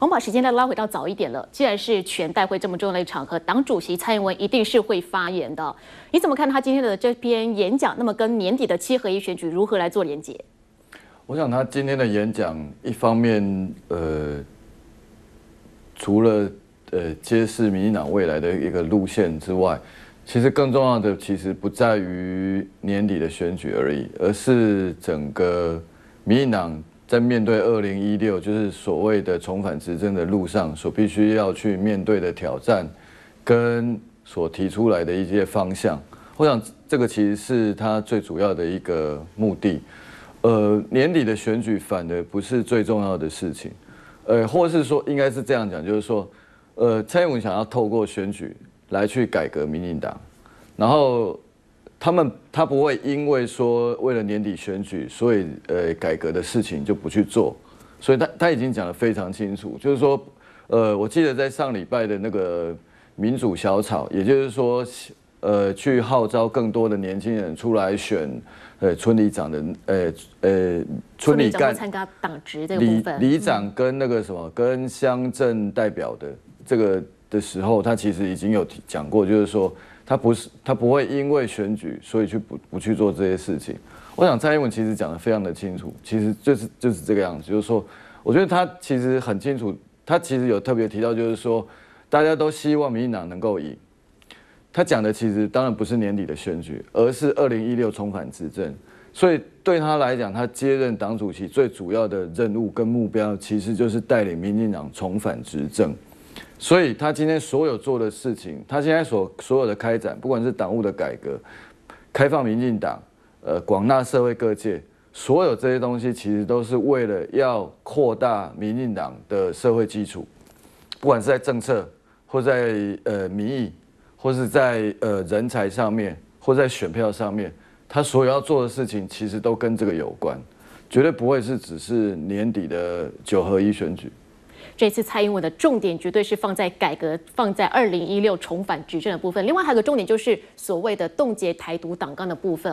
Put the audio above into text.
我们把时间再拉回到早一点了。既然是全代会这么重要的场合，党主席蔡英文一定是会发言的。你怎么看他今天的这篇演讲？那么跟年底的七合一选举如何来做连接？我想他今天的演讲，一方面，呃，除了呃揭示民进党未来的一个路线之外，其实更重要的其实不在于年底的选举而已，而是整个民进党。在面对二零一六，就是所谓的重返执政的路上，所必须要去面对的挑战，跟所提出来的一些方向，我想这个其实是他最主要的一个目的。呃，年底的选举反的不是最重要的事情，呃，或是说应该是这样讲，就是说，呃，蔡英文想要透过选举来去改革民进党，然后。他们他不会因为说为了年底选举，所以呃改革的事情就不去做，所以他他已经讲得非常清楚，就是说，呃，我记得在上礼拜的那个民主小草，也就是说，呃，去号召更多的年轻人出来选，呃，村里长的，呃呃，村里长参加党职的。里里长跟那个什么跟乡镇代表的这个的时候，他其实已经有讲过，就是说。他不是，他不会因为选举，所以去不不去做这些事情。我想蔡英文其实讲的非常的清楚，其实就是就是这个样子，就是说，我觉得他其实很清楚，他其实有特别提到，就是说，大家都希望民进党能够赢。他讲的其实当然不是年底的选举，而是二零一六重返执政。所以对他来讲，他接任党主席最主要的任务跟目标，其实就是带领民进党重返执政。所以他今天所有做的事情，他现在所所有的开展，不管是党务的改革、开放民进党、呃广纳社会各界，所有这些东西，其实都是为了要扩大民进党的社会基础，不管是在政策或在呃民意，或是在呃人才上面，或在选票上面，他所有要做的事情，其实都跟这个有关，绝对不会是只是年底的九合一选举。这次蔡英文的重点绝对是放在改革，放在二零一六重返执政的部分。另外还有个重点就是所谓的冻结台独党纲的部分